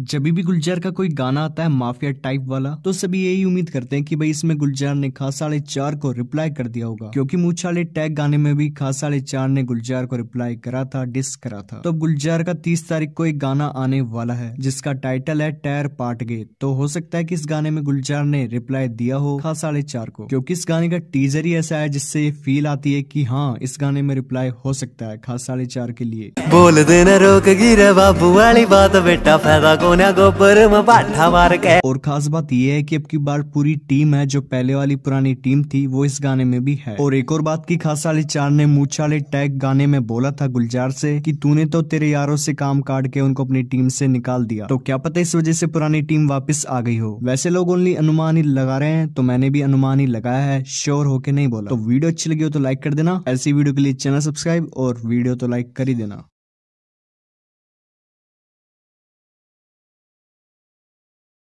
जब भी गुलजार का कोई गाना आता है माफिया टाइप वाला तो सभी यही उम्मीद करते हैं कि भाई इसमें गुलजार ने खास साढ़े चार को रिप्लाई कर दिया होगा क्योंकि मूछाले टैग गाने में भी खास साढ़े चार ने गुलजार को रिप्लाई करा था डिस करा था तो गुलजार का तीस तारीख को एक गाना आने वाला है जिसका टाइटल है टैर पार्ट गे तो हो सकता है की इस गाने में गुलजार ने रिप्लाई दिया हो खास साढ़े चार को क्योंकि इस गाने का टीजर ही ऐसा है जिससे फील आती है की हाँ इस गाने में रिप्लाई हो सकता है खास साढ़े चार के लिए बोल देना रोक गिरा बाबू वाली बात बेटा फायदा को और खास बात ये है कि अब की बार पूरी टीम है जो पहले वाली पुरानी टीम थी वो इस गाने में भी है और एक और बात की खास वाली चार ने मूछाले टैग गाने में बोला था गुलजार से कि तूने तो तेरे यारों से काम काट के उनको अपनी टीम से निकाल दिया तो क्या पता इस वजह से पुरानी टीम वापस आ गई हो वैसे लोग ओनली अनुमान ही लगा रहे हैं तो मैंने भी अनुमान ही लगाया है श्योर होके नहीं बोला तो वीडियो अच्छी लगी हो तो लाइक कर देना ऐसी वीडियो के लिए चैनल सब्सक्राइब और वीडियो तो लाइक कर ही देना